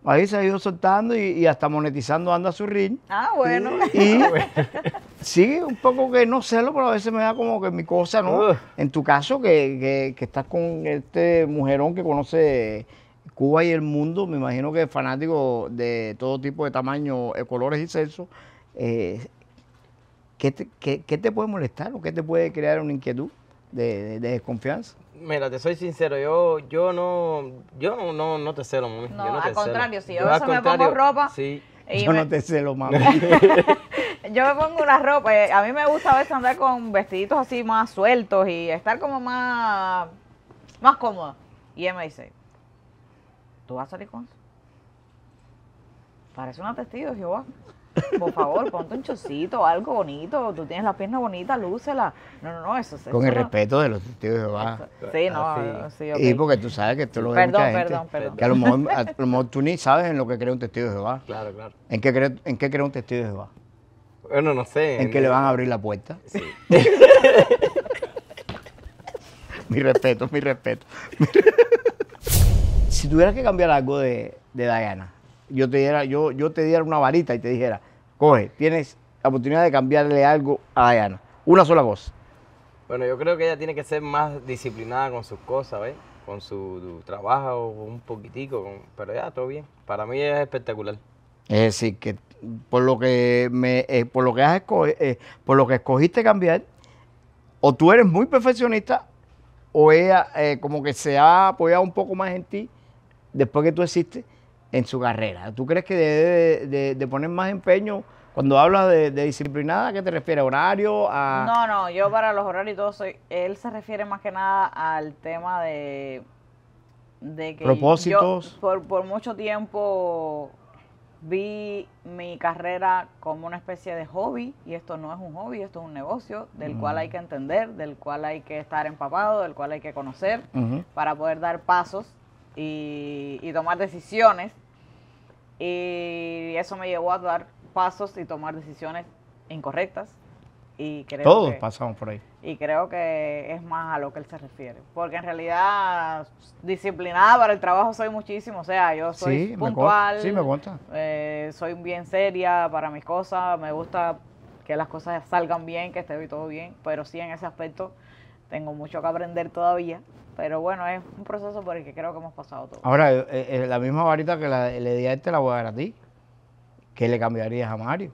Ahí se ha ido soltando y, hasta monetizando anda su ring. Ah, bueno. Ah, Sí, un poco que no celo, pero a veces me da como que mi cosa, ¿no? En tu caso, que, que, estás con este mujerón que conoce Cuba y el mundo, me imagino que fanático de todo tipo de tamaño, eh, colores y sexos Eh, ¿qué, te, qué, te puede molestar o qué te puede crear una inquietud de, desconfianza? Mira, te soy sincero, yo, yo no, yo no, no, te celo, mami. No, al contrario, si yo, me pongo ropa. yo no te celo, mami. yo me pongo una ropa. Eh, a mí me gusta a veces andar con vestiditos así más sueltos y estar como más, más cómoda. Y él me dice, ¿tú vas a salir con eso? Parece una testigo de Jehová. Ah, por favor, ponte un chocito, algo bonito. Tú tienes la pierna bonita, lúcela. No, no, no, eso es. Con el respeto de los testigos de Jehová. Sí, no, ah, sí, Y porque tú sabes que tú lo ves perdón, gente, perdón, perdón. Que a lo, mejor, tú ni sabes en lo que cree un testigo de Jehová. Claro, claro. ¿En qué cree, en qué cree un testigo de Jehová? Bueno, no sé. En que le van a abrir la puerta. Sí. mi respeto, mi respeto. si tuvieras que cambiar algo de, de Diana, yo te, diera, yo, yo te diera una varita y te dijera, coge, tienes la oportunidad de cambiarle algo a Diana. Una sola cosa. Bueno, yo creo que ella tiene que ser más disciplinada con sus cosas, ¿ves? Con su, trabajo, un poquitico, pero ya, todo bien. Para mí es espectacular. Es decir, que por lo que me eh, por lo que has eh, eh, por lo que escogiste cambiar, o tú eres muy perfeccionista, o ella como que se ha apoyado un poco más en ti después que tú existes en su carrera. ¿Tú crees que debe de, poner más empeño? Cuando hablas de, disciplinada, ¿a qué te refieres? ¿Horario? No, no, yo para los horarios y todo soy... Él se refiere más que nada al tema de... de que Propósitos. por, por mucho tiempo vi mi carrera como una especie de hobby, y esto no es un hobby, esto es un negocio del cual hay que entender, del cual hay que estar empapado, del cual hay que conocer para poder dar pasos y, tomar decisiones. Y eso me llevó a dar pasos y tomar decisiones incorrectas. Y creo Todos pasamos por ahí. Y creo que es más a lo que él se refiere. Porque en realidad, disciplinada para el trabajo soy muchísimo. O sea, yo soy puntual. sí, me eh, soy bien seria para mis cosas. Me gusta que las cosas salgan bien, que esté todo bien. Pero sí, en ese aspecto tengo mucho que aprender todavía. Pero bueno, es un proceso por el que creo que hemos pasado todos. Ahora, eh, eh, la misma varita que le di a este la voy a dar a ti. ¿Qué le cambiarías a Mario?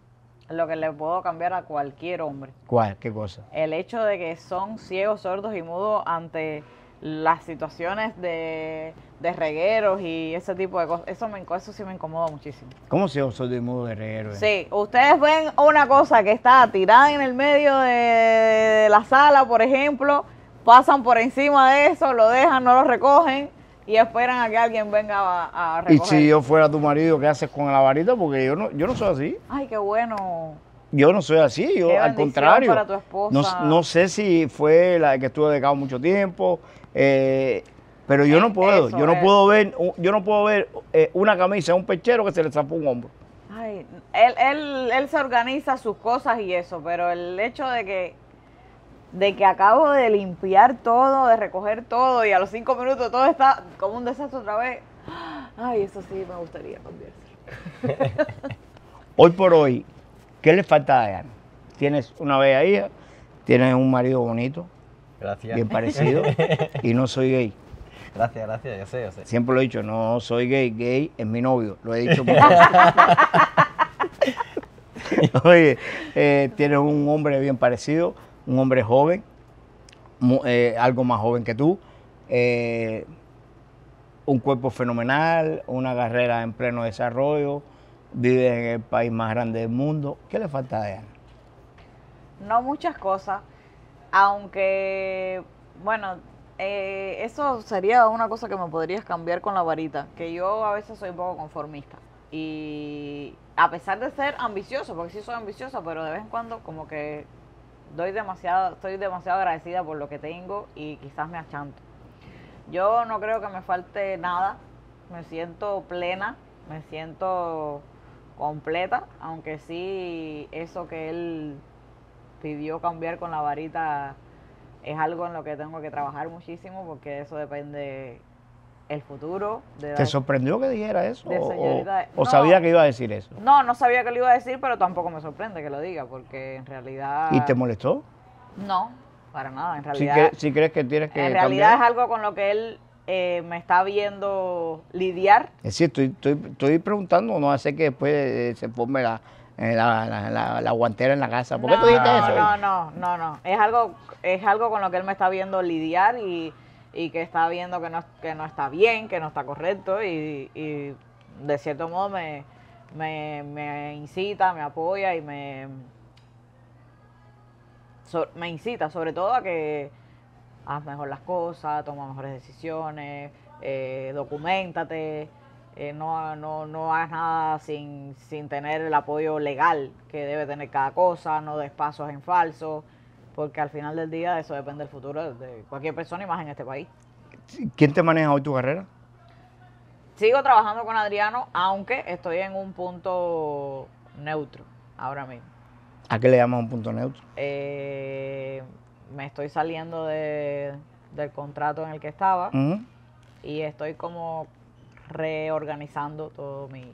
lo que le puedo cambiar a cualquier hombre. ¿Cuál? ¿Qué cosa? El hecho de que son ciegos, sordos y mudos ante las situaciones de, regueros y ese tipo de cosas. Eso, me, eso sí me incomoda muchísimo. ¿Cómo ciegos, sordos y mudos de regueros? Eh? Sí, ustedes ven una cosa que está tirada en el medio de la sala, por ejemplo, pasan por encima de eso, lo dejan, no lo recogen y esperan a que alguien venga a, Y si yo fuera tu marido, ¿qué haces con la varita? Porque yo no, yo no soy así. Ay, qué bueno. Yo no soy así, yo al contrario. Para tu esposa. No, sé si fue la que estuvo dedicado mucho tiempo, eh, pero yo no puedo. yo no puedo ver, yo no puedo ver una camisa, un pechero que se le trapó un hombro. Ay, él, él, él se organiza sus cosas y eso, pero el hecho de que de que acabo de limpiar todo, de recoger todo y a los cinco minutos todo está como un desastre otra vez. Ay, eso sí me gustaría cambiarse. hoy por hoy, ¿qué le falta a Ana? Tienes una bella hija, tienes un marido bonito, bien parecido, y no soy gay. Gracias, gracias, yo sé, yo sé. Siempre lo he dicho, no soy gay, gay es mi novio, lo he dicho por Oye, eh, tienes un hombre bien parecido, un hombre joven, eh, algo más joven que tú, eh, un cuerpo fenomenal, una carrera en pleno desarrollo, vive en el país más grande del mundo. ¿Qué le falta a Diana? No muchas cosas, aunque, bueno, eh, eso sería una cosa que me podrías cambiar con la varita, que yo a veces soy un poco conformista. Y a pesar de ser ambicioso, porque sí soy ambiciosa, pero de vez en cuando como que demasiado, estoy demasiado agradecida por lo que tengo y quizás me achanto. Yo no creo que me falte nada, me siento plena, me siento completa, aunque sí eso que él pidió cambiar con la varita es algo en lo que tengo que trabajar muchísimo porque eso depende el futuro. De ¿Te sorprendió que dijera eso? o, sabía que iba a decir eso? No, no sabía que lo iba a decir, pero tampoco me sorprende que lo diga, porque en realidad... ¿Y te molestó? No, para nada, en realidad... Si, crees que tienes que... En realidad es algo con lo que él eh, me está viendo lidiar. Es decir, estoy, estoy, estoy preguntando, no hace que después eh, se ponga eh, la, la, la, guantera en la casa. ¿Por no, qué tú dijiste eso? No, no, no, no. Es algo, es algo con lo que él me está viendo lidiar y y que está viendo que no, está bien, que no está correcto y, de cierto modo me, incita, me apoya y me, me incita sobre todo a que haz mejor las cosas, toma mejores decisiones, eh, documentate, eh, no, no, hagas nada sin tener el apoyo legal que debe tener cada cosa, no des pasos en falso porque al final del día eso depende del futuro de cualquier persona y más en este país. ¿Quién te maneja hoy tu carrera? Sigo trabajando con Adriano, aunque estoy en un punto neutro ahora mismo. ¿A qué le llamas un punto neutro? Eh, me estoy saliendo de, del contrato en el que estaba y estoy como reorganizando todo mi,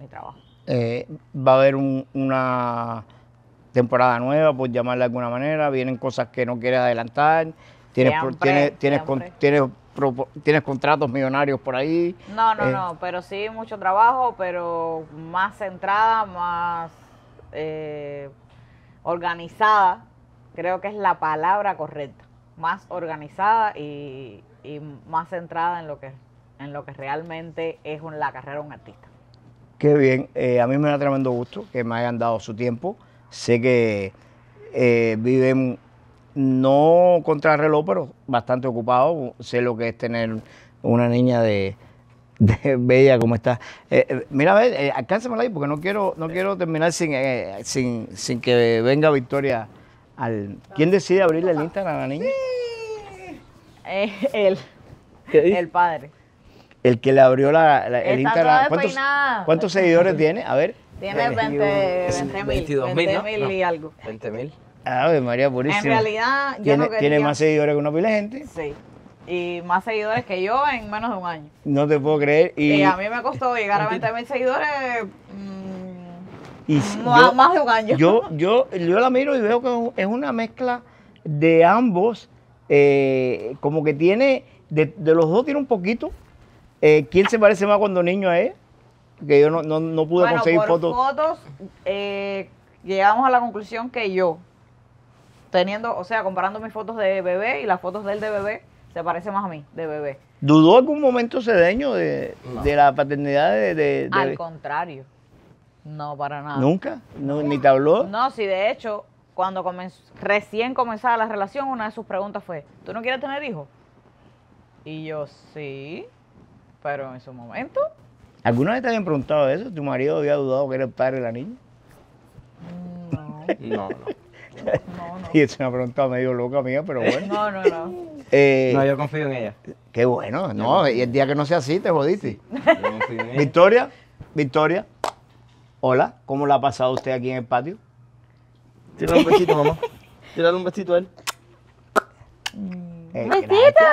mi trabajo. Eh, ¿Va a haber una temporada nueva, por llamarla de alguna manera, vienen cosas que no quieres adelantar, tienes, tienes, contratos millonarios por ahí. No, no, eh. no, pero sí mucho trabajo, pero más centrada, más eh, organizada, creo que es la palabra correcta, más organizada y, más centrada en lo que en lo que realmente es la carrera de un artista. Qué bien, eh, a mí me da tremendo gusto que me hayan dado su tiempo. Sé que eh, viven no contra el reloj, pero bastante ocupados. Sé lo que es tener una niña de, bella como está. Eh, eh, mira, a ver, eh, alcánzamela ahí porque no quiero, no quiero terminar sin, sin, que venga Victoria al. ¿Quién decide abrirle el Instagram a la niña? él. El padre. El que le abrió la, el está Instagram. ¿Cuántos, ¿Cuántos seguidores tiene? A ver. Tiene 20, mil, y algo. 20.000. mil. de María Purísima. En realidad, yo ¿Tiene, no tiene más seguidores que una pila de gente. Sí. Y más seguidores que yo en menos de un año. No te puedo creer. Y, a mí me costó llegar a 20.000 mil seguidores. Mm, y más, yo, de un año. Yo, yo, la miro y veo que es una mezcla de ambos. Eh, como que tiene, de, los dos tiene un poquito. Eh, ¿Quién se parece más cuando niño a él? que yo no, no, pude bueno, conseguir por fotos. fotos eh, llegamos a la conclusión que yo, teniendo, o sea, comparando mis fotos de bebé y las fotos de él de bebé, se parece más a mí, de bebé. ¿Dudó algún momento cedeño de, de la paternidad de, de, Al contrario, no para nada. ¿Nunca? No, ¿Ni te habló? No, sí, de hecho, cuando comenzó recién comenzaba la relación, una de sus preguntas fue, ¿tú no quieres tener hijos? Y yo, sí, pero en su momento... ¿Alguna vez te habían preguntado eso? ¿Tu marido había dudado que era el padre de la niña? Mm, no. no, no. No, no. Y es una pregunta medio loca mía, pero bueno. No, no, no. Eh, no, yo confío en ella. Qué bueno, no, y el día que no sea así, te jodiste. Yo confío en ella. Victoria, Victoria, hola, ¿cómo la ha pasado usted aquí en el patio? Tírale un besito, mamá. Tírale un besito a él. Un eh, ¡Besito!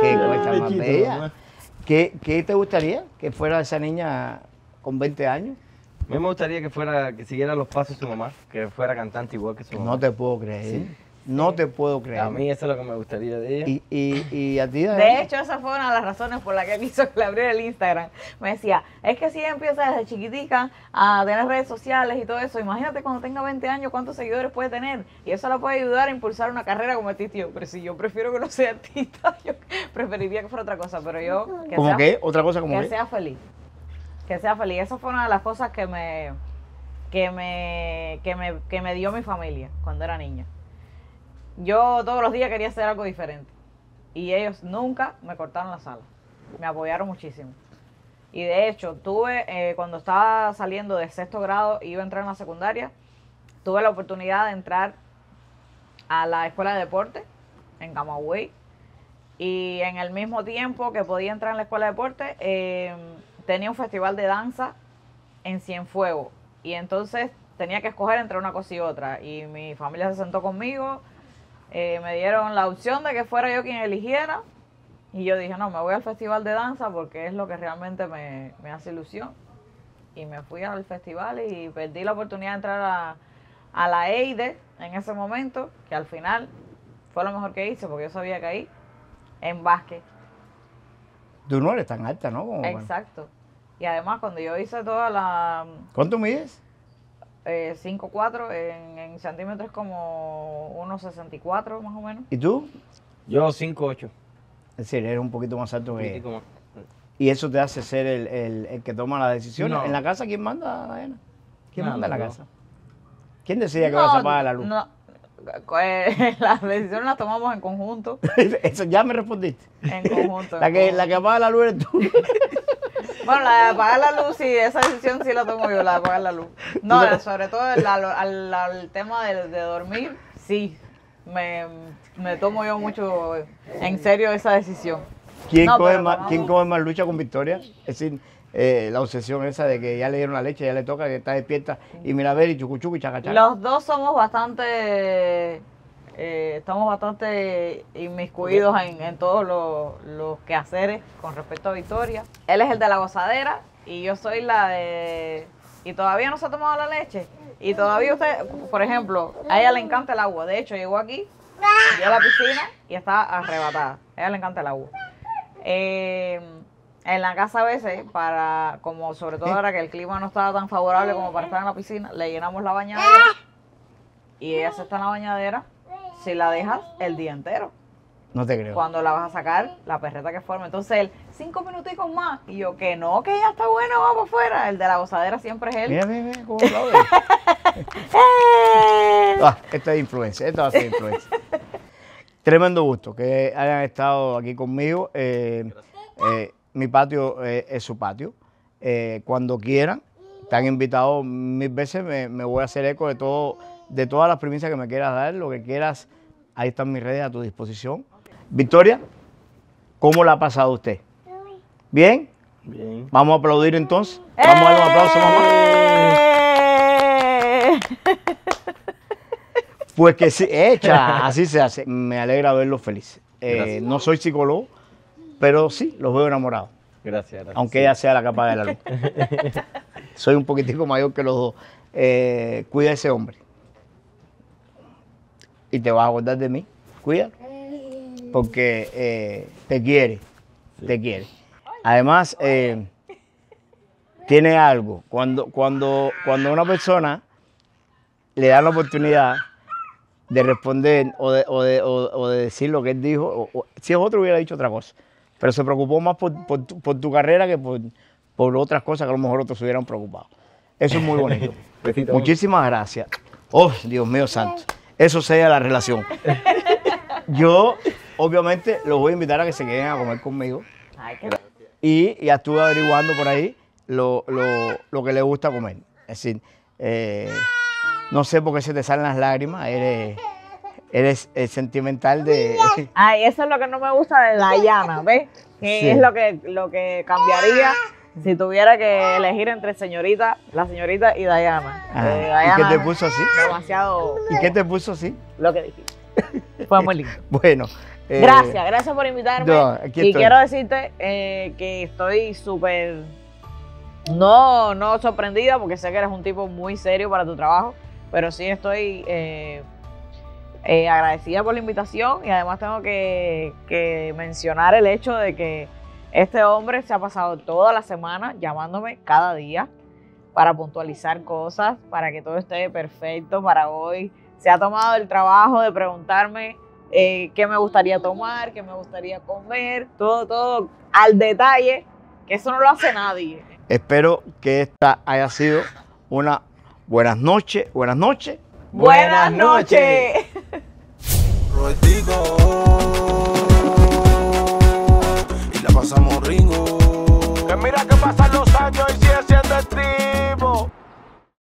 ¡Qué cosa más bella! ¿Qué, te gustaría que fuera esa niña con 20 años? A mí me gustaría que fuera que siguiera los pasos de su mamá, que fuera cantante igual que su mamá. No te puedo creer. No te puedo creer. A mí eso es lo que me gustaría de ella. Y, y, y a ti. De, hecho, esa fue una de las razones por las que quiso que le abriera el Instagram. Me decía, es que si ella empieza desde chiquitica a tener redes sociales y todo eso, imagínate cuando tenga 20 años cuántos seguidores puede tener. Y eso la puede ayudar a impulsar una carrera como artista. pero si yo prefiero que no sea artista, yo preferiría que fuera otra cosa. Pero yo. Que ¿Otra cosa como Que sea feliz. Que sea feliz. Esa fue una de las cosas que me. Que me, que, me, que me dio mi familia cuando era niña. Yo todos los días quería hacer algo diferente. Y ellos nunca me cortaron la sala. Me apoyaron muchísimo. Y de hecho, tuve, eh, cuando estaba saliendo de sexto grado, y iba a entrar en la secundaria, tuve la oportunidad de entrar a la escuela de deporte en Camagüey. Y en el mismo tiempo que podía entrar en la escuela de deporte, em, tenía un festival de danza en Cienfuegos. Y entonces tenía que escoger entre una cosa y otra. Y mi familia se sentó conmigo eh, me dieron la opción de que fuera yo quien eligiera. Y yo dije, no, me voy al festival de danza porque es lo que realmente me, hace ilusión. Y me fui al festival y perdí la oportunidad de entrar a, la EIDE en ese momento, que al final fue lo mejor que hice porque yo sabía que ahí, en básquet. Tú no eres tan alta, ¿no? Exacto. Y además cuando yo hice toda la... ¿Cuánto mides? eh, 5'4", en, en centímetros como 1,64 más o menos. ¿Y tú? Yo 5'8". Es decir, eres un poquito más alto que mm. Y eso te hace ser el, el, el que toma la decisión ¿En la casa quién manda, ¿Quién manda en la casa? ¿Quién decide que vas a apagar la luz? Eh, las decisiones las tomamos en conjunto. Eso ya me respondiste. En conjunto. la, que, la que apaga la luz eres tú. Bueno, la de apagar la luz, sí, esa decisión sí la tomo yo, la de apagar la luz. No, sobre todo el, al, tema de, dormir, sí. Me, tomo yo mucho en serio esa decisión. ¿Quién, coge come, más, lucha con Victoria? Es decir, eh, la obsesión esa de que ya le dieron la leche, ya le toca, que está despierta y mira ver y Chucuchu y Los dos somos bastante eh, estamos bastante inmiscuidos en, todos los, quehaceres con respecto a Victoria. Él es el de la gozadera y yo soy la de... Y todavía no se ha tomado la leche. Y todavía usted, por ejemplo, a ella le encanta el agua. De hecho, llegó aquí, a la piscina y está arrebatada. A ella le encanta el agua. Eh, en la casa a veces, para, como sobre todo ahora que el clima no estaba tan favorable como para estar en la piscina, le llenamos la bañadera. Y ella se está en la bañadera si la dejas el día entero. No te creo. Cuando la vas a sacar, la perreta que forma. Entonces él, cinco minuticos más. Y yo, que no, que ya está bueno, vamos fuera El de la gozadera siempre es él. Mira, mira, mira cómo ah, esto es influencia, esto va a ser influencia. Tremendo gusto que hayan estado aquí conmigo. Eh, eh, mi patio eh, es su patio. cuando quieran, han invitado mil veces. Me, me voy a hacer eco de todo, de todas las premisas que me quieras dar, lo que quieras Ahí están mis redes a tu disposición. Victoria, ¿cómo la ha pasado usted? ¿Bien? Bien. Vamos a aplaudir entonces. Vamos a dar un aplauso, mamá. ¡Eh! Pues que sí, hecha, así se hace. Me alegra verlos feliz. Eh, no soy psicólogo, pero sí, los veo enamorados. Gracias, gracias. Aunque ella sea la capa de la luz. soy un poquitico mayor que los dos. Eh, cuida ese hombre y te vas a acordar de mí. cuida, Porque eh, te quiere. Te quiere. Además, eh, tiene algo. Cuando, cuando, cuando una persona le da la oportunidad de responder o de, decir lo que él dijo, si es otro hubiera dicho otra cosa. Pero se preocupó más por, tu, carrera que por, por otras cosas que a lo mejor otros hubieran preocupado. Eso es muy bonito. Muchísimas gracias. Oh, Dios mío santo eso sea la relación. Yo, obviamente, los voy a invitar a que se queden a comer conmigo. y ya estuve averiguando por ahí lo, que le gusta comer. Es decir, eh, no sé por qué se te salen las lágrimas, eres, eres, eh, sentimental de... Ay, eso es lo que no me gusta de la llama, ¿ves? Es lo que, lo que cambiaría si tuviera que elegir entre señorita, la señorita y Diana. Ah, eh, ¿Y qué te puso así? Demasiado. ¿Y qué te puso así? Lo que dijiste. Fue muy lindo. bueno. Eh, gracias, gracias por invitarme. y quiero decirte eh, que estoy súper. No, no sorprendida, porque sé que eres un tipo muy serio para tu trabajo, pero sí estoy agradecida por la invitación y además tengo que mencionar el hecho de que este hombre se ha pasado toda la semana llamándome cada día para puntualizar cosas, para que todo esté perfecto para hoy. Se ha tomado el trabajo de preguntarme eh, qué me gustaría tomar, qué me gustaría comer, todo, todo al detalle, que eso no lo hace nadie. Espero que esta haya sido una buenas noches, buenas noches. Buenas, noches la pasamos ringo. Que mira que